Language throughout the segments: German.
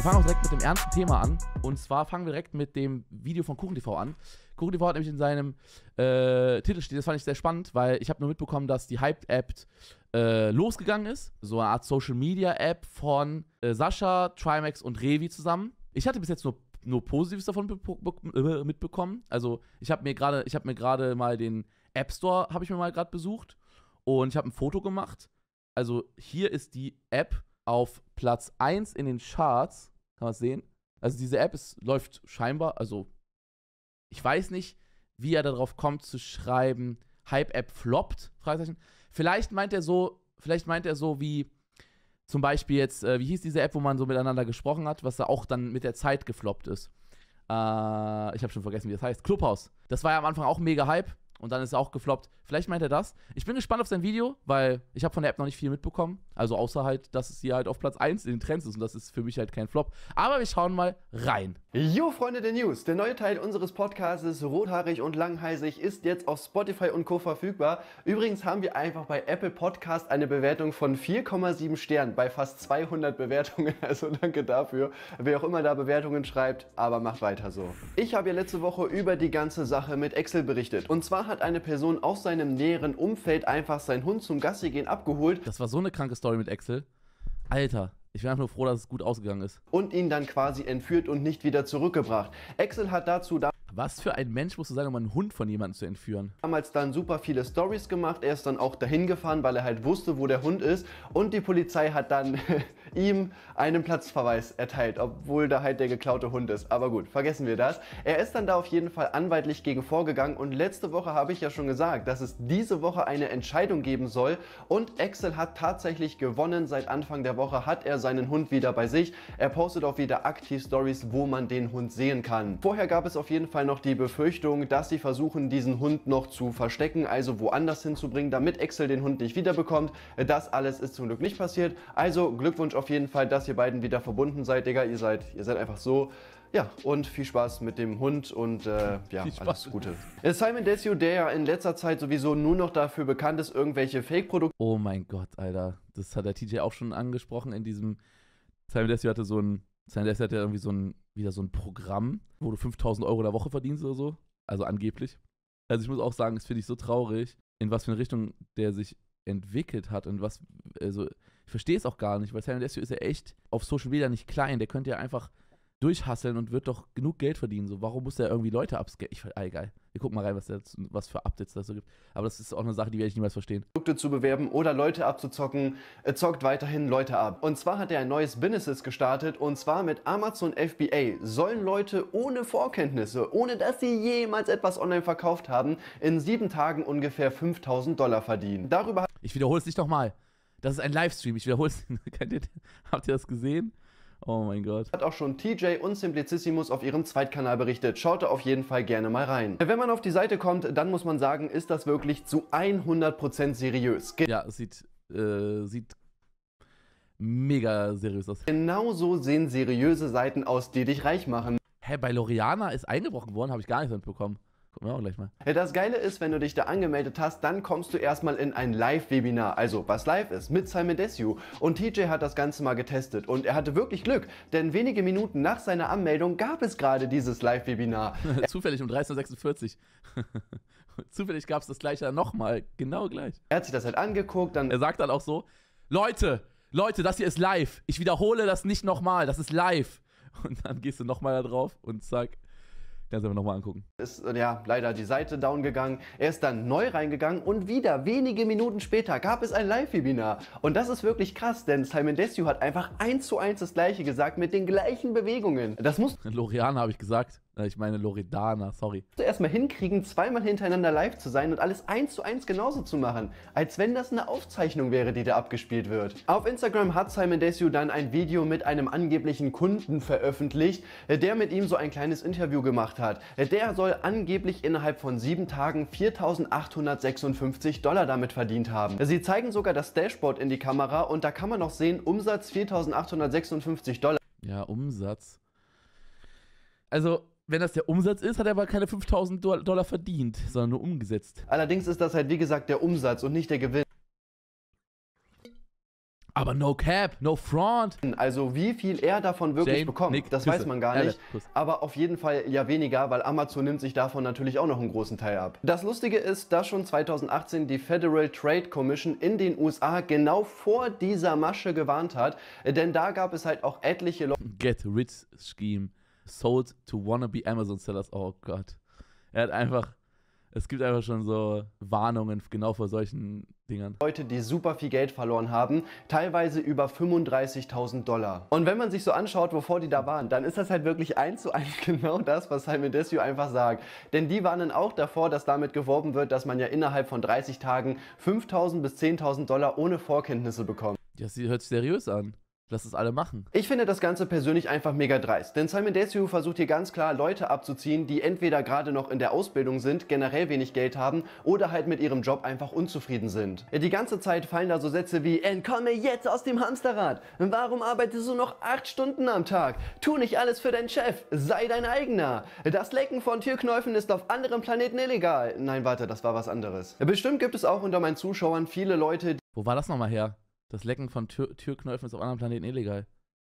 Wir fangen auch direkt mit dem ernsten Thema an. Und zwar fangen wir direkt mit dem Video von KuchenTV an. KuchenTV hat nämlich in seinem äh, Titel steht, das fand ich sehr spannend, weil ich habe nur mitbekommen, dass die Hyped-App äh, losgegangen ist. So eine Art Social-Media-App von äh, Sascha, Trimax und Revi zusammen. Ich hatte bis jetzt nur nur Positives davon äh, mitbekommen. Also ich habe mir gerade, ich mal den App Store habe ich mir mal gerade besucht und ich habe ein Foto gemacht. Also hier ist die App auf Platz 1 in den Charts kann man es sehen. Also diese App ist, läuft scheinbar, also ich weiß nicht, wie er darauf kommt zu schreiben, Hype-App floppt, Fragezeichen. Vielleicht meint er so, vielleicht meint er so wie zum Beispiel jetzt, äh, wie hieß diese App, wo man so miteinander gesprochen hat, was da auch dann mit der Zeit gefloppt ist. Äh, ich habe schon vergessen, wie das heißt. Clubhouse. Das war ja am Anfang auch mega Hype. Und dann ist er auch gefloppt. Vielleicht meint er das. Ich bin gespannt auf sein Video, weil ich habe von der App noch nicht viel mitbekommen. Also außer halt, dass es hier halt auf Platz 1 in den Trends ist und das ist für mich halt kein Flop. Aber wir schauen mal rein. Jo, Freunde der News. Der neue Teil unseres Podcasts Rothaarig und Langheißig, ist jetzt auf Spotify und Co. verfügbar. Übrigens haben wir einfach bei Apple Podcast eine Bewertung von 4,7 Sternen bei fast 200 Bewertungen. Also danke dafür. Wer auch immer da Bewertungen schreibt, aber macht weiter so. Ich habe ja letzte Woche über die ganze Sache mit Excel berichtet. Und zwar hat eine Person aus seinem näheren Umfeld einfach seinen Hund zum Gassi abgeholt. Das war so eine kranke Story mit Axel. Alter, ich bin einfach nur froh, dass es gut ausgegangen ist. Und ihn dann quasi entführt und nicht wieder zurückgebracht. Axel hat dazu da was für ein Mensch musst du sein, um einen Hund von jemandem zu entführen? Damals dann super viele Stories gemacht. Er ist dann auch dahin gefahren, weil er halt wusste, wo der Hund ist. Und die Polizei hat dann ihm einen Platzverweis erteilt, obwohl da halt der geklaute Hund ist. Aber gut, vergessen wir das. Er ist dann da auf jeden Fall anwaltlich gegen vorgegangen. Und letzte Woche habe ich ja schon gesagt, dass es diese Woche eine Entscheidung geben soll. Und Axel hat tatsächlich gewonnen. Seit Anfang der Woche hat er seinen Hund wieder bei sich. Er postet auch wieder aktiv Stories, wo man den Hund sehen kann. Vorher gab es auf jeden Fall Fall noch die Befürchtung, dass sie versuchen, diesen Hund noch zu verstecken, also woanders hinzubringen, damit Excel den Hund nicht wiederbekommt. Das alles ist zum Glück nicht passiert. Also Glückwunsch auf jeden Fall, dass ihr beiden wieder verbunden seid, Digga. Ihr seid, ihr seid einfach so. Ja, und viel Spaß mit dem Hund und äh, ja, alles Gute. Äh, Simon Desio, der ja in letzter Zeit sowieso nur noch dafür bekannt ist, irgendwelche Fake-Produkte. Oh mein Gott, Alter. Das hat der TJ auch schon angesprochen in diesem. Simon Desio hatte so ein Sanders hat ja irgendwie so ein, wieder so ein Programm, wo du 5000 Euro in der Woche verdienst oder so. Also angeblich. Also ich muss auch sagen, das finde ich so traurig, in was für eine Richtung der sich entwickelt hat und was, also ich verstehe es auch gar nicht, weil Sam ist ja echt auf Social Media nicht klein. Der könnte ja einfach durchhasseln und wird doch genug Geld verdienen. So, warum muss der irgendwie Leute abscannen? Ich ah, egal. Wir gucken mal rein, was, der, was für Updates das so gibt. Aber das ist auch eine Sache, die werde ich niemals verstehen. Produkte zu bewerben oder Leute abzuzocken, äh, zockt weiterhin Leute ab. Und zwar hat er ein neues Businesses gestartet und zwar mit Amazon FBA. Sollen Leute ohne Vorkenntnisse, ohne dass sie jemals etwas online verkauft haben, in sieben Tagen ungefähr 5000 Dollar verdienen. Darüber. Ich wiederhole es nicht nochmal. Das ist ein Livestream. Ich wiederhole es. Habt ihr das gesehen? Oh mein Gott. Hat auch schon TJ und Simplicissimus auf ihrem Zweitkanal berichtet. Schaut da auf jeden Fall gerne mal rein. Wenn man auf die Seite kommt, dann muss man sagen, ist das wirklich zu 100% seriös. Ge ja, sieht, äh, sieht mega seriös aus. Genauso sehen seriöse Seiten aus, die dich reich machen. Hä, bei Loriana ist eingebrochen worden, habe ich gar nichts mitbekommen. Gucken wir auch gleich mal. Ja, das Geile ist, wenn du dich da angemeldet hast, dann kommst du erstmal in ein Live-Webinar. Also, was live ist, mit Simon Desiu. Und TJ hat das Ganze mal getestet. Und er hatte wirklich Glück, denn wenige Minuten nach seiner Anmeldung gab es gerade dieses Live-Webinar. Zufällig um 13.46 Uhr. Zufällig gab es das gleiche nochmal. Genau gleich. Er hat sich das halt angeguckt. Dann er sagt dann auch so, Leute, Leute, das hier ist live. Ich wiederhole das nicht nochmal. Das ist live. Und dann gehst du nochmal da drauf und zack. Kannst du aber nochmal angucken. Ist ja leider die Seite down gegangen. Er ist dann neu reingegangen und wieder wenige Minuten später gab es ein Live-Webinar. Und das ist wirklich krass, denn Simon Desue hat einfach eins zu eins das gleiche gesagt mit den gleichen Bewegungen. Das muss. Lorian habe ich gesagt. Äh, ich meine Loredana, sorry. Erstmal hinkriegen, zweimal hintereinander live zu sein und alles eins zu eins genauso zu machen, als wenn das eine Aufzeichnung wäre, die da abgespielt wird. Auf Instagram hat Simon Desue dann ein Video mit einem angeblichen Kunden veröffentlicht, äh, der mit ihm so ein kleines Interview gemacht hat. Äh, der soll angeblich innerhalb von sieben Tagen 4.856 Dollar damit verdient haben. Sie zeigen sogar das Dashboard in die Kamera und da kann man noch sehen, Umsatz 4.856 Dollar. Ja, Umsatz. Also wenn das der Umsatz ist, hat er aber keine 5000 Dollar verdient, sondern nur umgesetzt. Allerdings ist das halt, wie gesagt, der Umsatz und nicht der Gewinn. Aber no cap, no front. Also wie viel er davon wirklich Jane, bekommt, Nick, das Küsse, weiß man gar nicht. Ehrlich, aber auf jeden Fall ja weniger, weil Amazon nimmt sich davon natürlich auch noch einen großen Teil ab. Das Lustige ist, dass schon 2018 die Federal Trade Commission in den USA genau vor dieser Masche gewarnt hat. Denn da gab es halt auch etliche... Leute. Get Rich Scheme Sold to Wannabe Amazon Sellers. Oh Gott. Er hat einfach, es gibt einfach schon so Warnungen genau vor solchen Dingern. Leute, die super viel Geld verloren haben, teilweise über 35.000 Dollar. Und wenn man sich so anschaut, wovor die da waren, dann ist das halt wirklich eins zu eins genau das, was Simon Desue einfach sagt. Denn die warnen auch davor, dass damit geworben wird, dass man ja innerhalb von 30 Tagen 5.000 bis 10.000 Dollar ohne Vorkenntnisse bekommt. Das hört sich seriös an. Lass es alle machen. Ich finde das Ganze persönlich einfach mega dreist, denn Simon Desue versucht hier ganz klar Leute abzuziehen, die entweder gerade noch in der Ausbildung sind, generell wenig Geld haben oder halt mit ihrem Job einfach unzufrieden sind. Die ganze Zeit fallen da so Sätze wie Entkomme jetzt aus dem Hamsterrad, warum arbeitest du noch acht Stunden am Tag, tu nicht alles für deinen Chef, sei dein eigener, das Lecken von Türknäufen ist auf anderen Planeten illegal. Nein, warte, das war was anderes. Bestimmt gibt es auch unter meinen Zuschauern viele Leute, die... Wo war das nochmal her? Das Lecken von Tür Türknöpfen ist auf anderen Planeten illegal.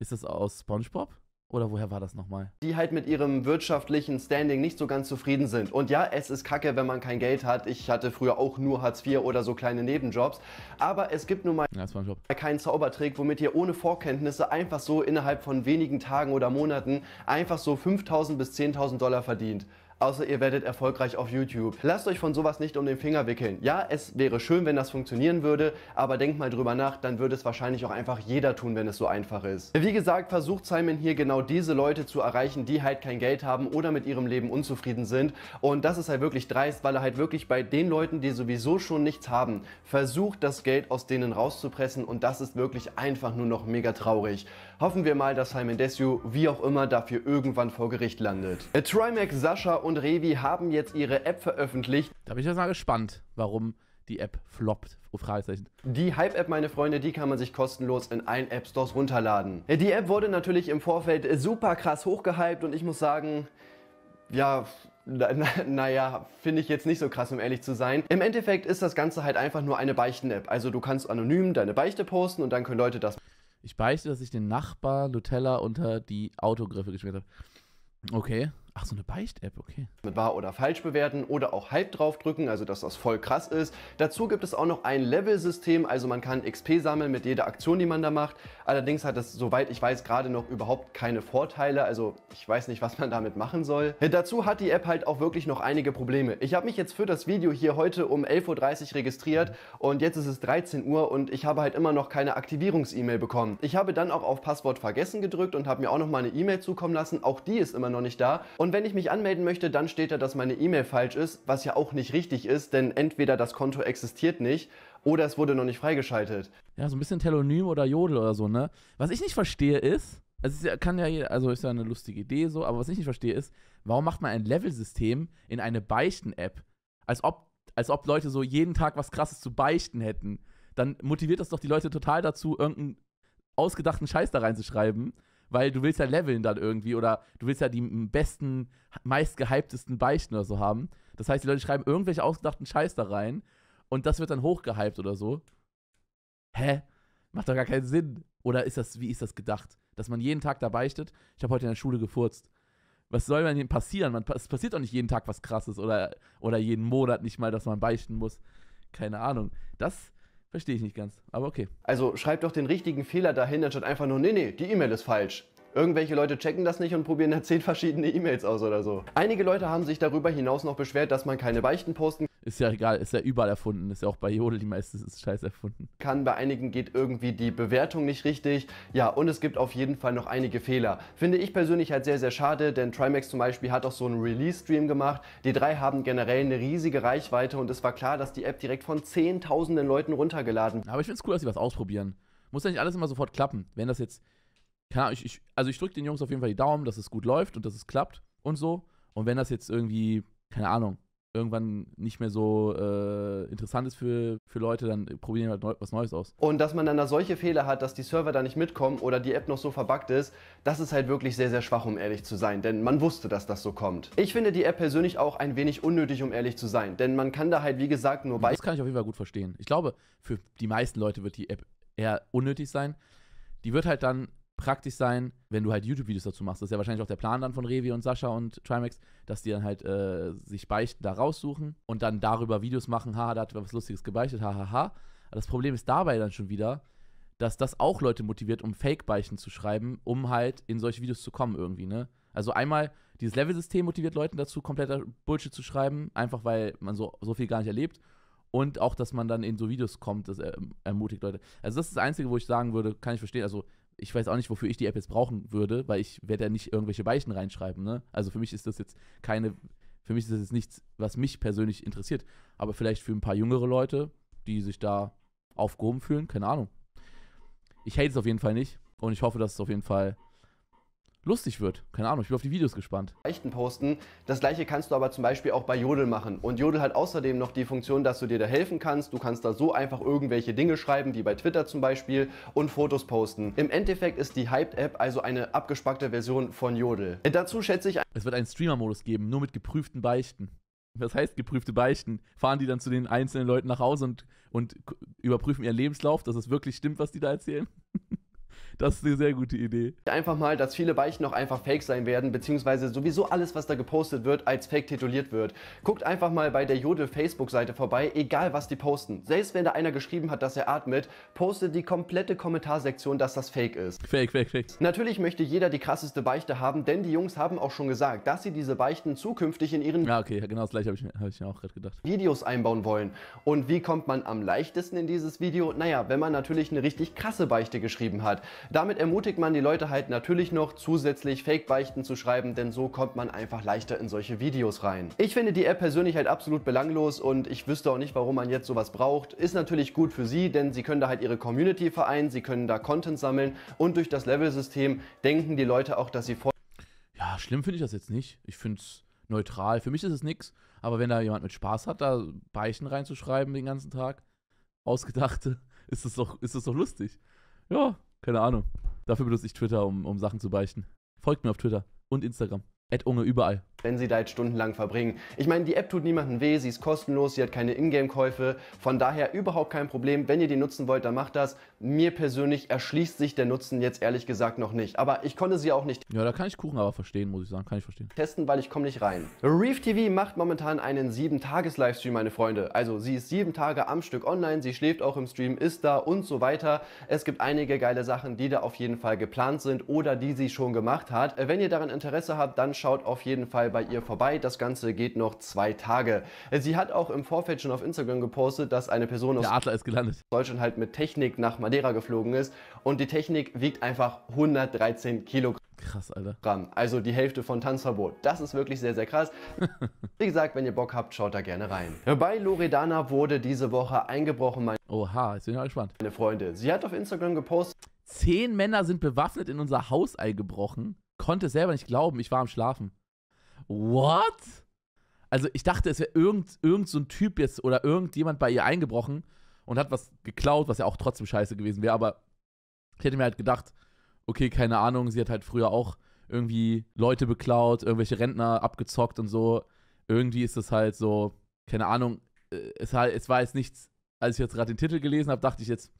Ist das aus SpongeBob? Oder woher war das nochmal? Die halt mit ihrem wirtschaftlichen Standing nicht so ganz zufrieden sind. Und ja, es ist kacke, wenn man kein Geld hat. Ich hatte früher auch nur Hartz IV oder so kleine Nebenjobs. Aber es gibt nun mal ja, keinen Zaubertrick, womit ihr ohne Vorkenntnisse einfach so innerhalb von wenigen Tagen oder Monaten einfach so 5000 bis 10.000 Dollar verdient außer ihr werdet erfolgreich auf YouTube. Lasst euch von sowas nicht um den Finger wickeln. Ja, es wäre schön, wenn das funktionieren würde, aber denkt mal drüber nach, dann würde es wahrscheinlich auch einfach jeder tun, wenn es so einfach ist. Wie gesagt, versucht Simon hier genau diese Leute zu erreichen, die halt kein Geld haben oder mit ihrem Leben unzufrieden sind und das ist halt wirklich dreist, weil er halt wirklich bei den Leuten, die sowieso schon nichts haben, versucht das Geld aus denen rauszupressen und das ist wirklich einfach nur noch mega traurig. Hoffen wir mal, dass Simon Desue wie auch immer dafür irgendwann vor Gericht landet. Äh, Trimax, Sascha und Revi haben jetzt ihre App veröffentlicht. Da bin ich jetzt mal gespannt, warum die App floppt. Oh, die Hype-App, meine Freunde, die kann man sich kostenlos in allen App-Stores runterladen. Äh, die App wurde natürlich im Vorfeld äh, super krass hochgehypt und ich muss sagen, ja, naja, na, na finde ich jetzt nicht so krass, um ehrlich zu sein. Im Endeffekt ist das Ganze halt einfach nur eine Beichten-App. Also du kannst anonym deine Beichte posten und dann können Leute das... Ich beichte, dass ich den Nachbar Nutella unter die Autogriffe geschmiert habe. Okay. Ach, so eine Beicht-App, okay. Mit wahr oder falsch bewerten oder auch halb draufdrücken, also dass das voll krass ist. Dazu gibt es auch noch ein Level-System, also man kann XP sammeln mit jeder Aktion, die man da macht. Allerdings hat das, soweit ich weiß, gerade noch überhaupt keine Vorteile, also ich weiß nicht, was man damit machen soll. Dazu hat die App halt auch wirklich noch einige Probleme. Ich habe mich jetzt für das Video hier heute um 11.30 Uhr registriert und jetzt ist es 13 Uhr und ich habe halt immer noch keine Aktivierungs-E-Mail bekommen. Ich habe dann auch auf Passwort vergessen gedrückt und habe mir auch noch mal eine E-Mail zukommen lassen, auch die ist immer noch nicht da. Und und wenn ich mich anmelden möchte, dann steht da, dass meine E-Mail falsch ist, was ja auch nicht richtig ist, denn entweder das Konto existiert nicht oder es wurde noch nicht freigeschaltet. Ja, so ein bisschen Telonym oder Jodel oder so, ne? Was ich nicht verstehe ist, also ist ja, kann ja jeder, also ist ja eine lustige Idee so, aber was ich nicht verstehe ist, warum macht man ein Level-System in eine Beichten-App? Als ob, als ob Leute so jeden Tag was krasses zu beichten hätten. Dann motiviert das doch die Leute total dazu, irgendeinen ausgedachten Scheiß da reinzuschreiben weil du willst ja leveln dann irgendwie oder du willst ja die besten, meistgehyptesten Beichten oder so haben. Das heißt, die Leute schreiben irgendwelche ausgedachten Scheiß da rein und das wird dann hochgehypt oder so. Hä? Macht doch gar keinen Sinn. Oder ist das, wie ist das gedacht? Dass man jeden Tag da beichtet, ich habe heute in der Schule gefurzt. Was soll denn passieren? Man, es passiert doch nicht jeden Tag was krasses oder, oder jeden Monat nicht mal, dass man beichten muss. Keine Ahnung. Das, Verstehe ich nicht ganz, aber okay. Also schreib doch den richtigen Fehler dahin, anstatt einfach nur, nee, nee, die E-Mail ist falsch. Irgendwelche Leute checken das nicht und probieren da zehn verschiedene E-Mails aus oder so. Einige Leute haben sich darüber hinaus noch beschwert, dass man keine Beichten posten ist ja egal, ist ja überall erfunden. Ist ja auch bei Jodel die meistens ist Scheiß erfunden. Kann, bei einigen geht irgendwie die Bewertung nicht richtig. Ja, und es gibt auf jeden Fall noch einige Fehler. Finde ich persönlich halt sehr, sehr schade, denn Trimax zum Beispiel hat auch so einen Release-Stream gemacht. Die drei haben generell eine riesige Reichweite und es war klar, dass die App direkt von zehntausenden Leuten runtergeladen wird. Aber ich finde es cool, dass sie was ausprobieren. Muss ja nicht alles immer sofort klappen. Wenn das jetzt, keine Ahnung, ich, ich, also ich drücke den Jungs auf jeden Fall die Daumen, dass es gut läuft und dass es klappt und so. Und wenn das jetzt irgendwie, keine Ahnung, irgendwann nicht mehr so äh, interessant ist für, für Leute, dann probieren wir halt neu, was Neues aus. Und dass man dann da solche Fehler hat, dass die Server da nicht mitkommen oder die App noch so verbuggt ist, das ist halt wirklich sehr, sehr schwach, um ehrlich zu sein, denn man wusste, dass das so kommt. Ich finde die App persönlich auch ein wenig unnötig, um ehrlich zu sein, denn man kann da halt, wie gesagt, nur bei. Das kann ich auf jeden Fall gut verstehen. Ich glaube, für die meisten Leute wird die App eher unnötig sein. Die wird halt dann praktisch sein, wenn du halt YouTube-Videos dazu machst. Das ist ja wahrscheinlich auch der Plan dann von Revi und Sascha und Trimax, dass die dann halt äh, sich Beichten da raussuchen und dann darüber Videos machen. Haha, da hat was Lustiges gebeichtet, hahaha. Ha, ha. Das Problem ist dabei dann schon wieder, dass das auch Leute motiviert, um Fake-Beichten zu schreiben, um halt in solche Videos zu kommen irgendwie, ne? Also einmal, dieses Level-System motiviert Leuten dazu, kompletter Bullshit zu schreiben, einfach weil man so, so viel gar nicht erlebt. Und auch, dass man dann in so Videos kommt, das äh, ermutigt Leute. Also das ist das Einzige, wo ich sagen würde, kann ich verstehen. Also ich weiß auch nicht, wofür ich die App jetzt brauchen würde, weil ich werde ja nicht irgendwelche Weichen reinschreiben. Ne? Also für mich ist das jetzt keine, für mich ist das jetzt nichts, was mich persönlich interessiert. Aber vielleicht für ein paar jüngere Leute, die sich da aufgehoben fühlen, keine Ahnung. Ich hate es auf jeden Fall nicht und ich hoffe, dass es auf jeden Fall lustig wird. Keine Ahnung, ich bin auf die Videos gespannt. Leichten posten. Das gleiche kannst du aber zum Beispiel auch bei Jodel machen. Und Jodel hat außerdem noch die Funktion, dass du dir da helfen kannst. Du kannst da so einfach irgendwelche Dinge schreiben, wie bei Twitter zum Beispiel, und Fotos posten. Im Endeffekt ist die Hyped-App also eine abgespackte Version von Jodel. Dazu schätze ich... Es wird einen Streamer-Modus geben, nur mit geprüften Beichten. Was heißt geprüfte Beichten? Fahren die dann zu den einzelnen Leuten nach Hause und, und überprüfen ihren Lebenslauf, dass es wirklich stimmt, was die da erzählen? Das ist eine sehr gute Idee. Einfach mal, dass viele Weichen noch einfach fake sein werden, beziehungsweise sowieso alles, was da gepostet wird, als fake tituliert wird. Guckt einfach mal bei der Jodel Facebook-Seite vorbei, egal was die posten. Selbst wenn da einer geschrieben hat, dass er atmet, postet die komplette Kommentarsektion, dass das fake ist. Fake, fake, fake. Natürlich möchte jeder die krasseste Beichte haben, denn die Jungs haben auch schon gesagt, dass sie diese Beichten zukünftig in ihren ah, ja, okay, genau das gleiche habe ich, hab ich mir auch gerade gedacht. Videos einbauen wollen. Und wie kommt man am leichtesten in dieses Video? Naja, wenn man natürlich eine richtig krasse Beichte geschrieben hat. Damit ermutigt man die Leute halt natürlich noch zusätzlich Fake-Beichten zu schreiben, denn so kommt man einfach leichter in solche Videos rein. Ich finde die App persönlich halt absolut belanglos und ich wüsste auch nicht, warum man jetzt sowas braucht. Ist natürlich gut für sie, denn sie können da halt ihre Community vereinen, sie können da Content sammeln und durch das Level-System denken die Leute auch, dass sie vor... Ja, schlimm finde ich das jetzt nicht. Ich finde es neutral. Für mich ist es nichts. Aber wenn da jemand mit Spaß hat, da Beichten reinzuschreiben den ganzen Tag, ausgedachte, ist das doch, ist das doch lustig. Ja, keine Ahnung. Dafür benutze ich Twitter, um, um Sachen zu beichten. Folgt mir auf Twitter und Instagram. Ed Unge überall wenn sie da jetzt stundenlang verbringen. Ich meine, die App tut niemandem weh, sie ist kostenlos, sie hat keine Ingame-Käufe, von daher überhaupt kein Problem. Wenn ihr die nutzen wollt, dann macht das. Mir persönlich erschließt sich der Nutzen jetzt ehrlich gesagt noch nicht, aber ich konnte sie auch nicht. Ja, da kann ich Kuchen aber verstehen, muss ich sagen, kann ich verstehen. Testen, weil ich komme nicht rein. Reef TV macht momentan einen 7-Tages-Livestream, meine Freunde. Also sie ist sieben Tage am Stück online, sie schläft auch im Stream, ist da und so weiter. Es gibt einige geile Sachen, die da auf jeden Fall geplant sind oder die sie schon gemacht hat. Wenn ihr daran Interesse habt, dann schaut auf jeden Fall bei bei ihr vorbei. Das Ganze geht noch zwei Tage. Sie hat auch im Vorfeld schon auf Instagram gepostet, dass eine Person aus Deutschland halt mit Technik nach Madeira geflogen ist und die Technik wiegt einfach 113 Kilogramm. Krass, Alter. Also die Hälfte von Tanzverbot. Das ist wirklich sehr, sehr krass. Wie gesagt, wenn ihr Bock habt, schaut da gerne rein. Bei Loredana wurde diese Woche eingebrochen, Mein Oha, jetzt bin ich mal gespannt. Meine Freunde, sie hat auf Instagram gepostet. Zehn Männer sind bewaffnet in unser Haus eingebrochen. Konnte es selber nicht glauben, ich war am Schlafen. What? Also ich dachte, es wäre irgend, irgend so ein Typ jetzt oder irgendjemand bei ihr eingebrochen und hat was geklaut, was ja auch trotzdem scheiße gewesen wäre, aber ich hätte mir halt gedacht, okay, keine Ahnung, sie hat halt früher auch irgendwie Leute beklaut, irgendwelche Rentner abgezockt und so. Irgendwie ist das halt so, keine Ahnung, äh, es, war jetzt nichts, als ich jetzt gerade den Titel gelesen habe, dachte ich jetzt,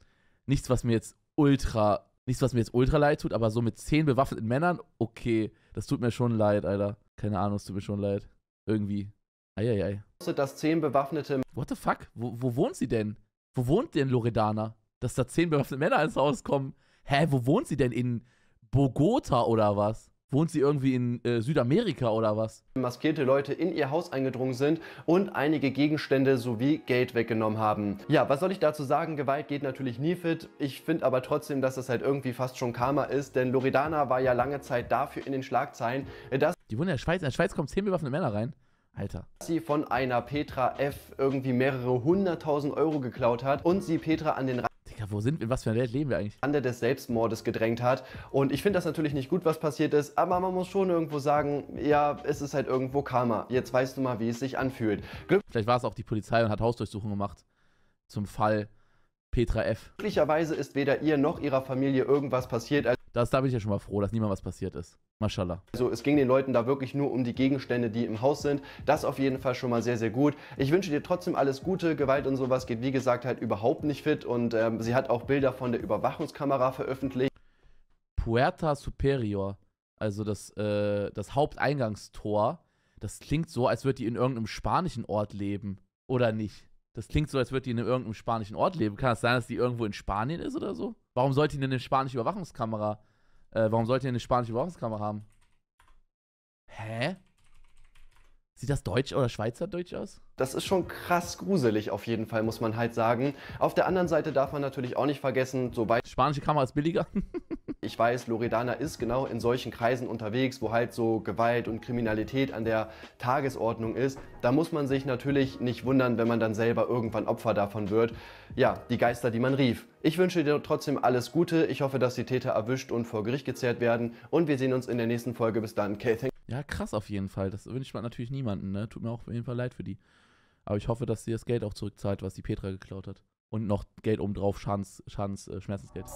nichts, was mir jetzt ultra, nichts, was mir jetzt ultra leid tut, aber so mit zehn bewaffneten Männern, okay, das tut mir schon leid, Alter. Keine Ahnung, es tut mir schon leid. Irgendwie. Eieiei. Dass zehn bewaffnete. What the fuck? Wo, wo wohnt sie denn? Wo wohnt denn Loredana? Dass da zehn bewaffnete Männer ins Haus kommen. Hä, wo wohnt sie denn? In Bogota oder was? Wohnt sie irgendwie in äh, Südamerika oder was? Maskierte Leute in ihr Haus eingedrungen sind und einige Gegenstände sowie Geld weggenommen haben. Ja, was soll ich dazu sagen? Gewalt geht natürlich nie fit. Ich finde aber trotzdem, dass das halt irgendwie fast schon Karma ist, denn Loredana war ja lange Zeit dafür in den Schlagzeilen, dass... Die wohnen in der Schweiz. In der Schweiz kommen zehn bewaffnete Männer rein. Alter. Sie von einer Petra F. irgendwie mehrere hunderttausend Euro geklaut hat und sie Petra an den... Re Digga, wo sind wir? In was für einer Welt leben wir eigentlich? Ande des Selbstmordes gedrängt hat. Und ich finde das natürlich nicht gut, was passiert ist, aber man muss schon irgendwo sagen, ja, es ist halt irgendwo Karma. Jetzt weißt du mal, wie es sich anfühlt. Glück Vielleicht war es auch die Polizei und hat Hausdurchsuchungen gemacht zum Fall Petra F. Glücklicherweise ist weder ihr noch ihrer Familie irgendwas passiert. Das, da bin ich ja schon mal froh, dass niemand was passiert ist. Maschallah. Also es ging den Leuten da wirklich nur um die Gegenstände, die im Haus sind. Das auf jeden Fall schon mal sehr, sehr gut. Ich wünsche dir trotzdem alles Gute. Gewalt und sowas geht, wie gesagt, halt überhaupt nicht fit. Und ähm, sie hat auch Bilder von der Überwachungskamera veröffentlicht. Puerta Superior, also das, äh, das Haupteingangstor, das klingt so, als würde die in irgendeinem spanischen Ort leben. Oder nicht? Das klingt so, als würde die in irgendeinem spanischen Ort leben. Kann es das sein, dass die irgendwo in Spanien ist oder so? Warum sollte die denn eine spanische Überwachungskamera äh, warum sollt ihr eine spanische Überwachungskamera haben? Hä? Sieht das deutsch oder schweizerdeutsch aus? Das ist schon krass gruselig auf jeden Fall, muss man halt sagen. Auf der anderen Seite darf man natürlich auch nicht vergessen, sobald... Spanische Kamera ist billiger. Ich weiß, Loredana ist genau in solchen Kreisen unterwegs, wo halt so Gewalt und Kriminalität an der Tagesordnung ist. Da muss man sich natürlich nicht wundern, wenn man dann selber irgendwann Opfer davon wird. Ja, die Geister, die man rief. Ich wünsche dir trotzdem alles Gute. Ich hoffe, dass die Täter erwischt und vor Gericht gezerrt werden. Und wir sehen uns in der nächsten Folge. Bis dann. Kate. Okay, ja, krass auf jeden Fall. Das wünscht man natürlich niemandem. Ne? Tut mir auch auf jeden Fall leid für die. Aber ich hoffe, dass sie das Geld auch zurückzahlt, was die Petra geklaut hat. Und noch Geld obendrauf, Schadens, Schadens äh, Schmerzensgeld.